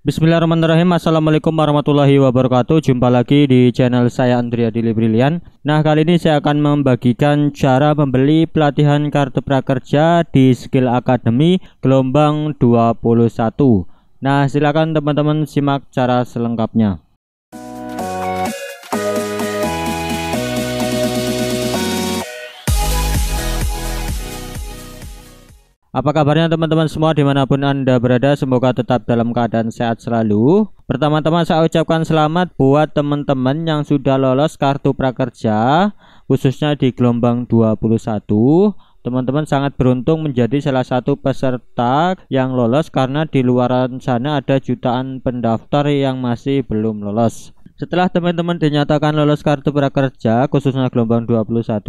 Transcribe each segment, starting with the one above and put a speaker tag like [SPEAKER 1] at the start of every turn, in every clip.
[SPEAKER 1] Bismillahirrahmanirrahim Assalamualaikum warahmatullahi wabarakatuh Jumpa lagi di channel saya Andrea Dili Brilian Nah kali ini saya akan membagikan cara membeli pelatihan kartu prakerja di Skill Academy gelombang 21 Nah silakan teman-teman simak cara selengkapnya Apa kabarnya teman-teman semua dimanapun Anda berada semoga tetap dalam keadaan sehat selalu Pertama-tama saya ucapkan selamat buat teman-teman yang sudah lolos kartu prakerja Khususnya di gelombang 21 Teman-teman sangat beruntung menjadi salah satu peserta yang lolos karena di luar sana ada jutaan pendaftar yang masih belum lolos setelah teman-teman dinyatakan lolos kartu prakerja khususnya gelombang 21,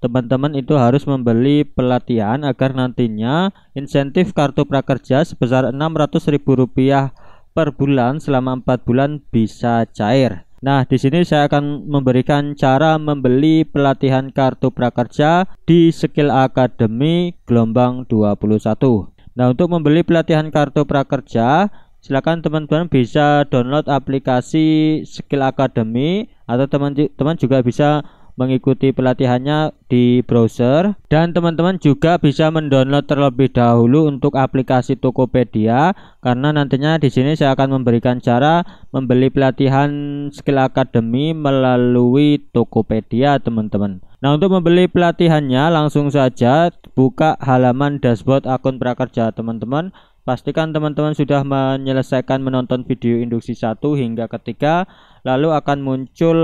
[SPEAKER 1] teman-teman itu harus membeli pelatihan agar nantinya insentif kartu prakerja sebesar Rp600.000 per bulan selama 4 bulan bisa cair. Nah, di sini saya akan memberikan cara membeli pelatihan kartu prakerja di Skill Academy gelombang 21. Nah, untuk membeli pelatihan kartu prakerja silakan teman-teman bisa download aplikasi Skill Academy atau teman-teman juga bisa mengikuti pelatihannya di browser dan teman-teman juga bisa mendownload terlebih dahulu untuk aplikasi Tokopedia karena nantinya di sini saya akan memberikan cara membeli pelatihan Skill Academy melalui Tokopedia teman-teman. Nah, untuk membeli pelatihannya langsung saja buka halaman dashboard akun prakerja teman-teman. Pastikan teman-teman sudah menyelesaikan menonton video induksi 1 hingga ketiga, lalu akan muncul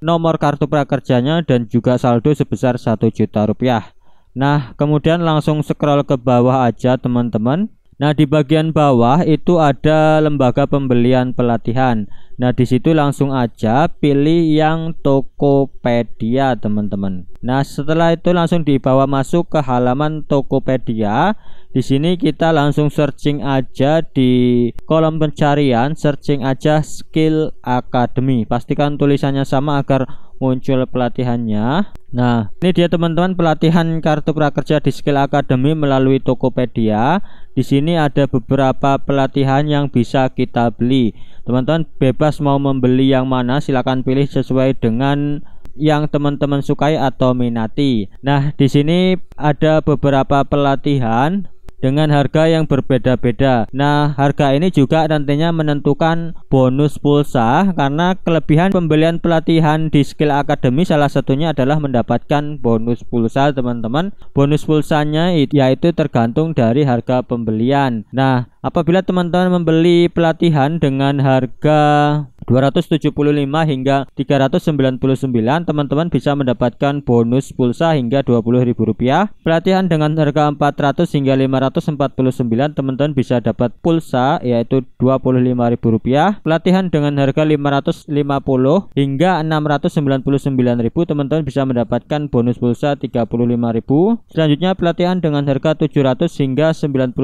[SPEAKER 1] nomor kartu prakerjanya dan juga saldo sebesar 1 juta rupiah. Nah, kemudian langsung scroll ke bawah aja teman-teman. Nah, di bagian bawah itu ada lembaga pembelian pelatihan. Nah, di situ langsung aja pilih yang Tokopedia, teman-teman. Nah, setelah itu langsung dibawa masuk ke halaman Tokopedia. Di sini kita langsung searching aja di kolom pencarian, searching aja skill academy. Pastikan tulisannya sama agar muncul pelatihannya. Nah, ini dia teman-teman pelatihan kartu prakerja di Skill Academy melalui Tokopedia. Di sini ada beberapa pelatihan yang bisa kita beli. Teman-teman bebas mau membeli yang mana, silahkan pilih sesuai dengan yang teman-teman sukai atau minati. Nah, di sini ada beberapa pelatihan dengan harga yang berbeda-beda. Nah, harga ini juga nantinya menentukan bonus pulsa karena kelebihan pembelian pelatihan di skill Academy salah satunya adalah mendapatkan bonus pulsa, teman-teman. Bonus pulsanya yaitu tergantung dari harga pembelian. Nah, apabila teman-teman membeli pelatihan dengan harga 275 hingga 399 teman-teman bisa mendapatkan bonus pulsa hingga Rp20.000 pelatihan dengan harga 400 hingga 549 teman-teman bisa dapat pulsa yaitu Rp25.000 pelatihan dengan harga 550 hingga 699.000 teman-teman bisa mendapatkan bonus pulsa 35.000 selanjutnya pelatihan dengan harga 700 hingga 99.000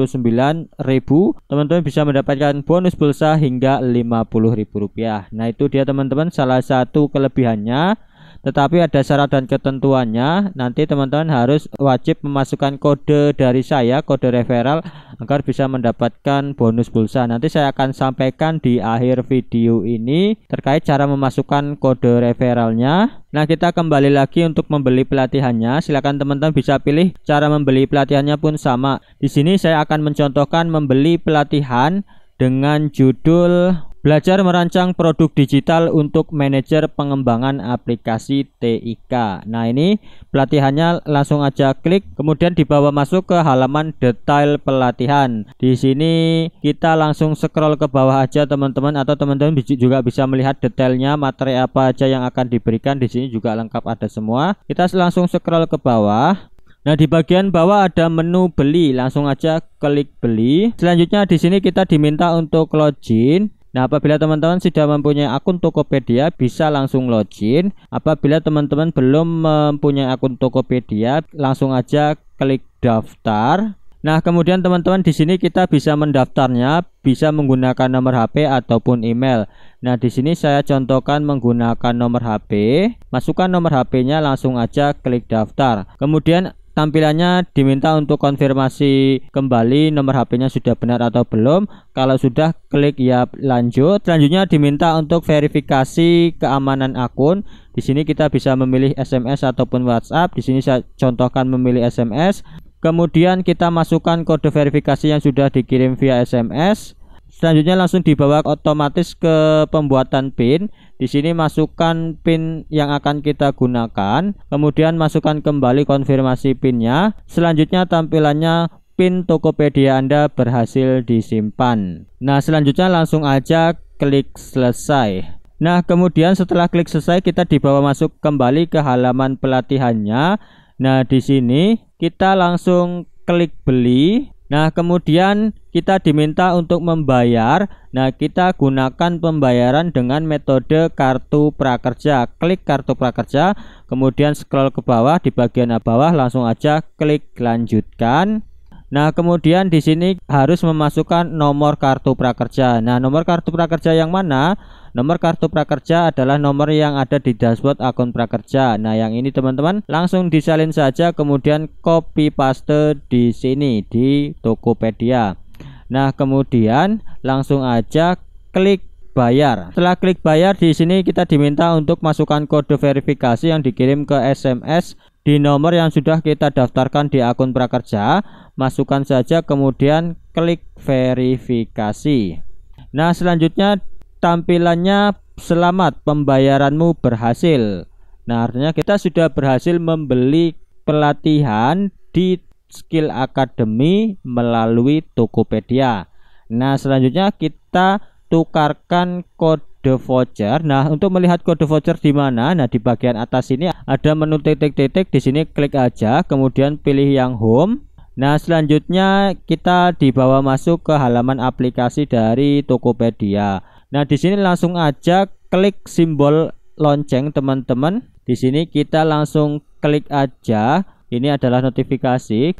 [SPEAKER 1] teman-teman bisa mendapatkan bonus pulsa hingga Rp50.000 Nah, nah, itu dia teman-teman salah satu kelebihannya. Tetapi ada syarat dan ketentuannya. Nanti teman-teman harus wajib memasukkan kode dari saya, kode referral agar bisa mendapatkan bonus pulsa. Nanti saya akan sampaikan di akhir video ini terkait cara memasukkan kode referralnya. Nah, kita kembali lagi untuk membeli pelatihannya. Silakan teman-teman bisa pilih cara membeli pelatihannya pun sama. Di sini saya akan mencontohkan membeli pelatihan dengan judul Belajar merancang produk digital untuk manajer pengembangan aplikasi TIK. Nah, ini pelatihannya langsung aja klik, kemudian dibawa masuk ke halaman detail pelatihan. Di sini kita langsung scroll ke bawah aja teman-teman atau teman-teman juga bisa melihat detailnya materi apa aja yang akan diberikan. Di sini juga lengkap ada semua. Kita langsung scroll ke bawah. Nah, di bagian bawah ada menu beli, langsung aja klik beli. Selanjutnya di sini kita diminta untuk login. Nah, apabila teman-teman sudah mempunyai akun Tokopedia, bisa langsung login. Apabila teman-teman belum mempunyai akun Tokopedia, langsung aja klik daftar. Nah, kemudian teman-teman di sini kita bisa mendaftarnya bisa menggunakan nomor HP ataupun email. Nah, di sini saya contohkan menggunakan nomor HP. Masukkan nomor HP-nya langsung aja klik daftar. Kemudian tampilannya diminta untuk konfirmasi kembali nomor HP-nya sudah benar atau belum. Kalau sudah klik ya lanjut. Selanjutnya diminta untuk verifikasi keamanan akun. Di sini kita bisa memilih SMS ataupun WhatsApp. Di sini saya contohkan memilih SMS. Kemudian kita masukkan kode verifikasi yang sudah dikirim via SMS selanjutnya langsung dibawa otomatis ke pembuatan pin di sini masukkan pin yang akan kita gunakan kemudian masukkan kembali konfirmasi pinnya selanjutnya tampilannya pin Tokopedia Anda berhasil disimpan nah selanjutnya langsung aja klik selesai Nah, kemudian setelah klik selesai kita dibawa masuk kembali ke halaman pelatihannya. Nah, di sini kita langsung klik beli. Nah, kemudian kita diminta untuk membayar. Nah, kita gunakan pembayaran dengan metode kartu prakerja. Klik kartu prakerja, kemudian scroll ke bawah di bagian bawah langsung aja klik lanjutkan. Nah, kemudian di sini harus memasukkan nomor kartu prakerja. Nah, nomor kartu prakerja yang mana? Nomor kartu prakerja adalah nomor yang ada di dashboard akun prakerja. Nah, yang ini teman-teman langsung disalin saja kemudian copy paste di sini di Tokopedia. Nah, kemudian langsung aja klik bayar. Setelah klik bayar di sini kita diminta untuk masukkan kode verifikasi yang dikirim ke SMS di nomor yang sudah kita daftarkan di akun Prakerja. Masukkan saja kemudian klik verifikasi. Nah, selanjutnya tampilannya selamat pembayaranmu berhasil. Nah, artinya kita sudah berhasil membeli pelatihan di skill Academy melalui Tokopedia. Nah, selanjutnya kita tukarkan kode voucher. Nah, untuk melihat kode voucher di mana? Nah, di bagian atas ini ada menu titik-titik. Di sini klik aja, kemudian pilih yang home. Nah, selanjutnya kita dibawa masuk ke halaman aplikasi dari Tokopedia. Nah, di sini langsung aja klik simbol lonceng, teman-teman. Di sini kita langsung klik aja ini adalah notifikasi.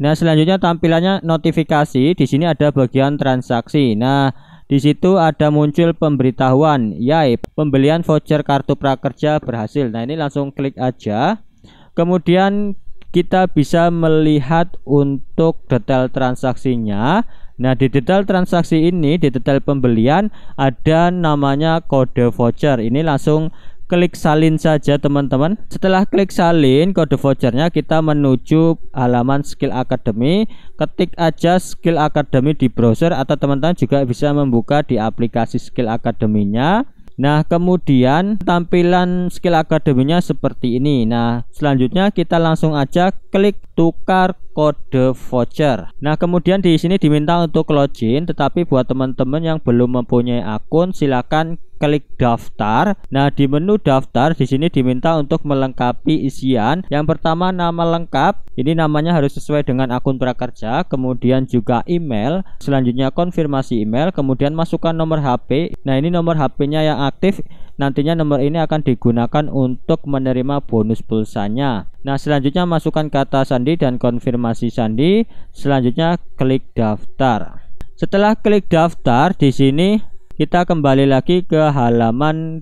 [SPEAKER 1] Nah, selanjutnya tampilannya notifikasi. Di sini ada bagian transaksi. Nah, di situ ada muncul pemberitahuan, yaitu pembelian voucher kartu prakerja berhasil. Nah, ini langsung klik aja. Kemudian kita bisa melihat untuk detail transaksinya. Nah, di detail transaksi ini, di detail pembelian ada namanya kode voucher. Ini langsung klik salin saja teman-teman setelah klik salin kode vouchernya kita menuju halaman skill academy ketik aja skill academy di browser atau teman-teman juga bisa membuka di aplikasi skill academy-nya Nah, kemudian tampilan skill Academy-nya seperti ini. Nah, selanjutnya kita langsung aja klik tukar kode voucher. Nah, kemudian di sini diminta untuk login, tetapi buat teman-teman yang belum mempunyai akun silakan klik daftar. Nah, di menu daftar di sini diminta untuk melengkapi isian. Yang pertama nama lengkap, ini namanya harus sesuai dengan akun prakerja, kemudian juga email, selanjutnya konfirmasi email, kemudian masukkan nomor HP. Nah, ini nomor HP-nya yang aktif Nantinya nomor ini akan digunakan untuk menerima bonus pulsanya. Nah, selanjutnya masukkan kata sandi dan konfirmasi sandi. Selanjutnya klik daftar. Setelah klik daftar di sini kita kembali lagi ke halaman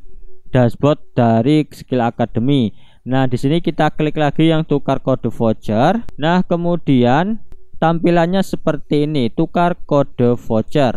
[SPEAKER 1] dashboard dari Skill Academy. Nah, di sini kita klik lagi yang tukar kode voucher. Nah, kemudian tampilannya seperti ini, tukar kode voucher.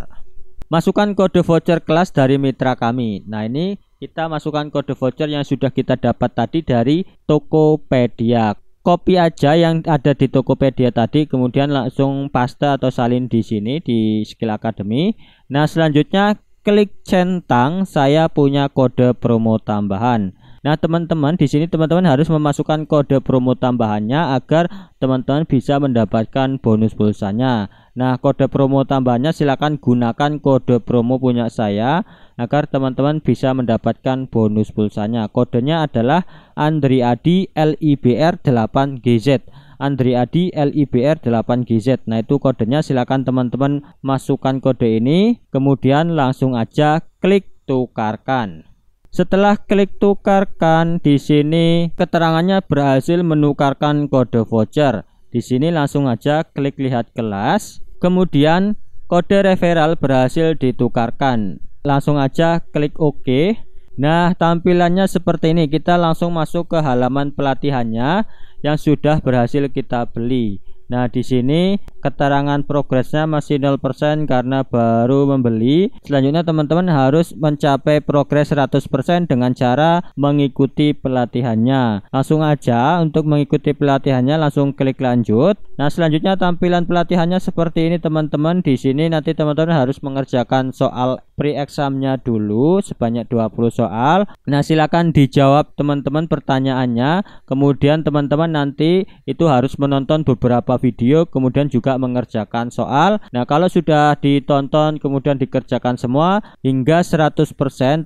[SPEAKER 1] Masukkan kode voucher kelas dari mitra kami. Nah, ini kita masukkan kode voucher yang sudah kita dapat tadi dari Tokopedia. Copy aja yang ada di Tokopedia tadi, kemudian langsung paste atau salin di sini di Skill Academy. Nah, selanjutnya klik centang, saya punya kode promo tambahan. Nah, teman-teman, di sini teman-teman harus memasukkan kode promo tambahannya agar teman-teman bisa mendapatkan bonus pulsanya. Nah, kode promo tambahannya silakan gunakan kode promo punya saya agar teman-teman bisa mendapatkan bonus pulsanya. Kodenya adalah Andriadi LIBR 8GZ. Andri Adi LIBR 8GZ. Nah, itu kodenya silakan teman-teman masukkan kode ini, kemudian langsung aja klik tukarkan. Setelah klik tukarkan di sini keterangannya berhasil menukarkan kode voucher. Di sini langsung aja klik lihat kelas. Kemudian kode referral berhasil ditukarkan. Langsung aja klik OK. Nah, tampilannya seperti ini. Kita langsung masuk ke halaman pelatihannya yang sudah berhasil kita beli. Nah, di sini keterangan progresnya masih 0% karena baru membeli. Selanjutnya teman-teman harus mencapai progres 100% dengan cara mengikuti pelatihannya. Langsung aja untuk mengikuti pelatihannya langsung klik lanjut. Nah, selanjutnya tampilan pelatihannya seperti ini teman-teman. Di sini nanti teman-teman harus mengerjakan soal pre-examnya dulu sebanyak 20 soal. Nah, silakan dijawab teman-teman pertanyaannya. Kemudian teman-teman nanti itu harus menonton beberapa video kemudian juga mengerjakan soal nah kalau sudah ditonton kemudian dikerjakan semua hingga 100%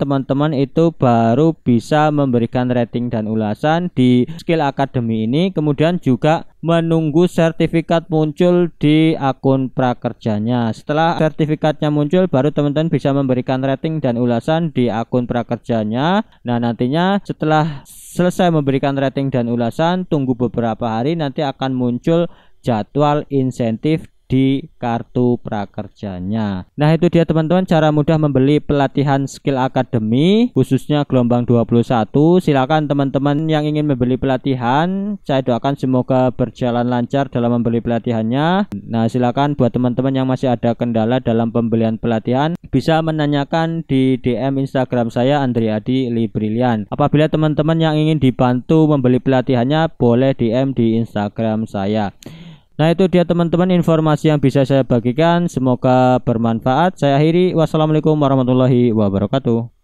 [SPEAKER 1] teman-teman itu baru bisa memberikan rating dan ulasan di skill academy ini kemudian juga menunggu sertifikat muncul di akun prakerjanya. Setelah sertifikatnya muncul, baru teman-teman bisa memberikan rating dan ulasan di akun prakerjanya. Nah, nantinya setelah selesai memberikan rating dan ulasan, tunggu beberapa hari nanti akan muncul jadwal insentif di kartu prakerjanya. Nah, itu dia teman-teman cara mudah membeli pelatihan skill Academy khususnya gelombang 21. Silakan teman-teman yang ingin membeli pelatihan, saya doakan semoga berjalan lancar dalam membeli pelatihannya. Nah, silakan buat teman-teman yang masih ada kendala dalam pembelian pelatihan bisa menanyakan di DM Instagram saya Andriadi Librilian. Apabila teman-teman yang ingin dibantu membeli pelatihannya boleh DM di Instagram saya. Nah itu dia teman-teman informasi yang bisa saya bagikan. Semoga bermanfaat. Saya akhiri. Wassalamualaikum warahmatullahi wabarakatuh.